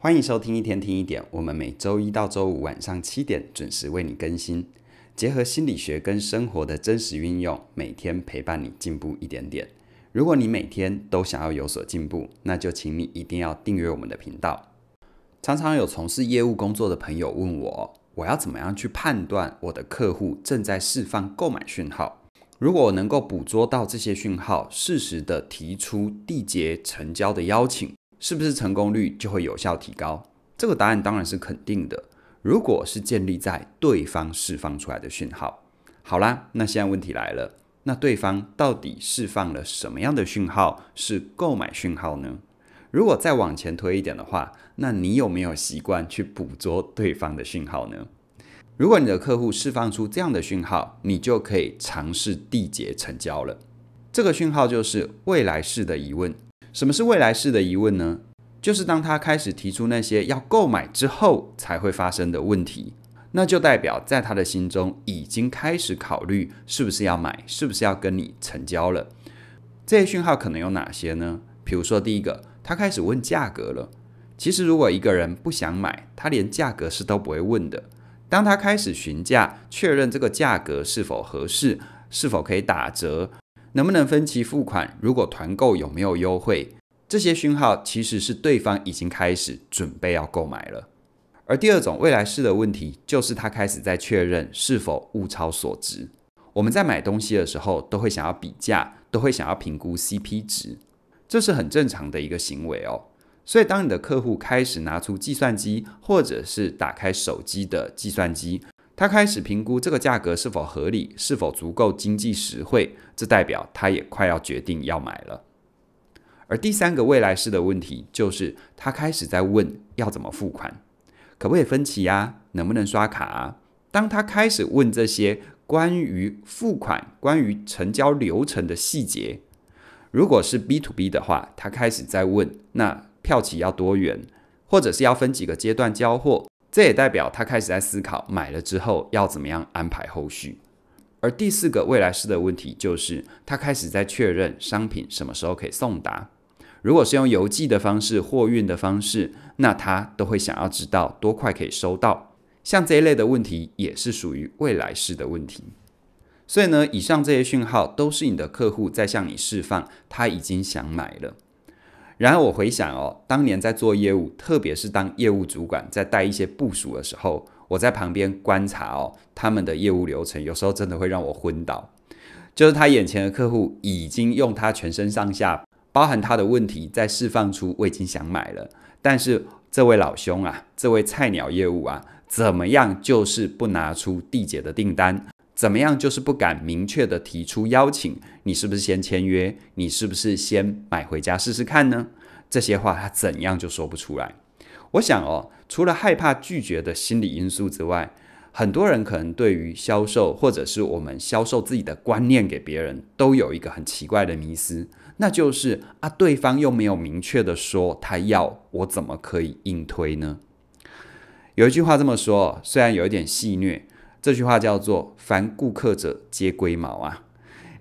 欢迎收听一天听一点，我们每周一到周五晚上七点准时为你更新，结合心理学跟生活的真实运用，每天陪伴你进步一点点。如果你每天都想要有所进步，那就请你一定要订阅我们的频道。常常有从事业务工作的朋友问我，我要怎么样去判断我的客户正在释放购买讯号？如果我能够捕捉到这些讯号，适时的提出缔结成交的邀请。是不是成功率就会有效提高？这个答案当然是肯定的。如果是建立在对方释放出来的讯号，好啦，那现在问题来了，那对方到底释放了什么样的讯号是购买讯号呢？如果再往前推一点的话，那你有没有习惯去捕捉对方的讯号呢？如果你的客户释放出这样的讯号，你就可以尝试缔结成交了。这个讯号就是未来式的疑问。什么是未来式的疑问呢？就是当他开始提出那些要购买之后才会发生的问题，那就代表在他的心中已经开始考虑是不是要买，是不是要跟你成交了。这些讯号可能有哪些呢？比如说，第一个，他开始问价格了。其实如果一个人不想买，他连价格是都不会问的。当他开始询价，确认这个价格是否合适，是否可以打折，能不能分期付款，如果团购有没有优惠。这些讯号其实是对方已经开始准备要购买了，而第二种未来式的问题就是他开始在确认是否物超所值。我们在买东西的时候都会想要比价，都会想要评估 CP 值，这是很正常的一个行为哦。所以当你的客户开始拿出计算机或者是打开手机的计算机，他开始评估这个价格是否合理，是否足够经济实惠，这代表他也快要决定要买了。而第三个未来式的问题就是，他开始在问要怎么付款，可不可以分期呀？能不能刷卡啊？当他开始问这些关于付款、关于成交流程的细节，如果是 B to B 的话，他开始在问那票期要多远，或者是要分几个阶段交货？这也代表他开始在思考买了之后要怎么样安排后续。而第四个未来式的问题就是，他开始在确认商品什么时候可以送达。如果是用邮寄的方式、货运的方式，那他都会想要知道多快可以收到。像这一类的问题，也是属于未来式的问题。所以呢，以上这些讯号都是你的客户在向你释放，他已经想买了。然后我回想哦，当年在做业务，特别是当业务主管在带一些部署的时候，我在旁边观察哦，他们的业务流程有时候真的会让我昏倒。就是他眼前的客户已经用他全身上下。包含他的问题在释放出我已经想买了，但是这位老兄啊，这位菜鸟业务啊，怎么样就是不拿出地姐的订单？怎么样就是不敢明确的提出邀请？你是不是先签约？你是不是先买回家试试看呢？这些话他怎样就说不出来？我想哦，除了害怕拒绝的心理因素之外，很多人可能对于销售或者是我们销售自己的观念给别人，都有一个很奇怪的迷思。那就是啊，对方又没有明确的说他要我，怎么可以硬推呢？有一句话这么说，虽然有一点戏虐，这句话叫做“凡顾客者皆龟毛”啊。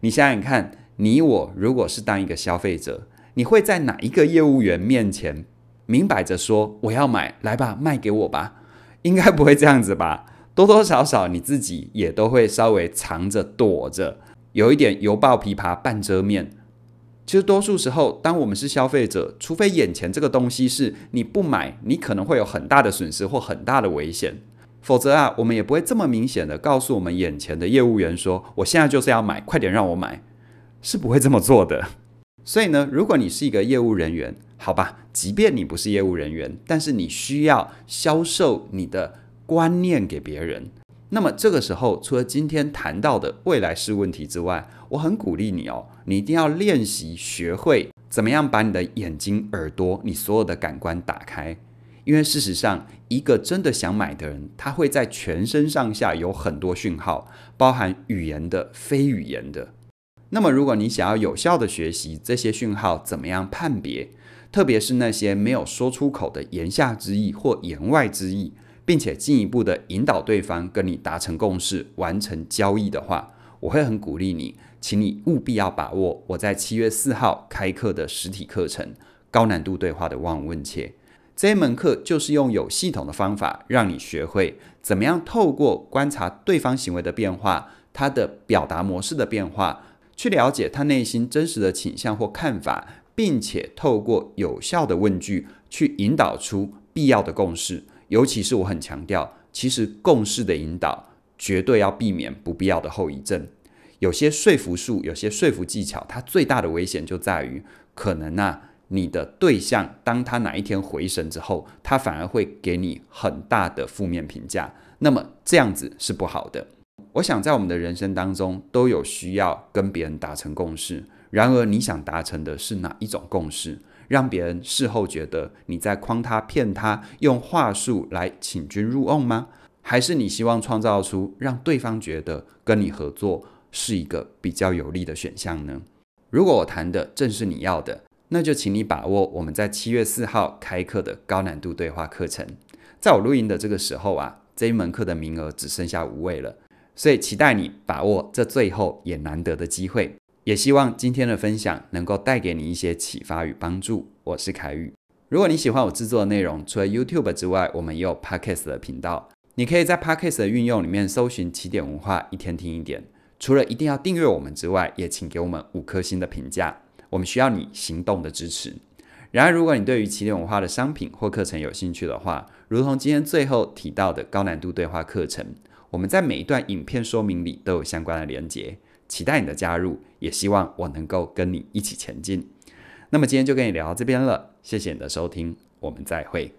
你想想看，你我如果是当一个消费者，你会在哪一个业务员面前明摆着说我要买，来吧，卖给我吧？应该不会这样子吧？多多少少你自己也都会稍微藏着躲着，有一点犹抱琵琶半遮面。其实多数时候，当我们是消费者，除非眼前这个东西是你不买，你可能会有很大的损失或很大的危险，否则啊，我们也不会这么明显的告诉我们眼前的业务员说，我现在就是要买，快点让我买，是不会这么做。的，所以呢，如果你是一个业务人员，好吧，即便你不是业务人员，但是你需要销售你的观念给别人。那么这个时候，除了今天谈到的未来式问题之外，我很鼓励你哦，你一定要练习学会怎么样把你的眼睛、耳朵、你所有的感官打开，因为事实上，一个真的想买的人，他会在全身上下有很多讯号，包含语言的、非语言的。那么，如果你想要有效的学习这些讯号，怎么样判别，特别是那些没有说出口的言下之意或言外之意。并且进一步的引导对方跟你达成共识、完成交易的话，我会很鼓励你，请你务必要把握我在七月四号开课的实体课程《高难度对话的望问切》这一门课，就是用有系统的方法，让你学会怎么样透过观察对方行为的变化、他的表达模式的变化，去了解他内心真实的倾向或看法，并且透过有效的问句去引导出必要的共识。尤其是我很强调，其实共识的引导绝对要避免不必要的后遗症。有些说服术，有些说服技巧，它最大的危险就在于，可能呢，你的对象当他哪一天回神之后，他反而会给你很大的负面评价。那么这样子是不好的。我想在我们的人生当中都有需要跟别人达成共识，然而你想达成的是哪一种共识？让别人事后觉得你在诓他、骗他，用话术来请君入瓮吗？还是你希望创造出让对方觉得跟你合作是一个比较有利的选项呢？如果我谈的正是你要的，那就请你把握我们在七月四号开课的高难度对话课程。在我录音的这个时候啊，这一门课的名额只剩下五位了，所以期待你把握这最后也难得的机会。也希望今天的分享能够带给你一些启发与帮助。我是凯宇。如果你喜欢我制作的内容，除了 YouTube 之外，我们也有 Podcast 的频道。你可以在 Podcast 的运用里面搜寻“起点文化一天听一点”。除了一定要订阅我们之外，也请给我们五颗星的评价。我们需要你行动的支持。然而，如果你对于起点文化的商品或课程有兴趣的话，如同今天最后提到的高难度对话课程，我们在每一段影片说明里都有相关的连结。期待你的加入，也希望我能够跟你一起前进。那么今天就跟你聊到这边了，谢谢你的收听，我们再会。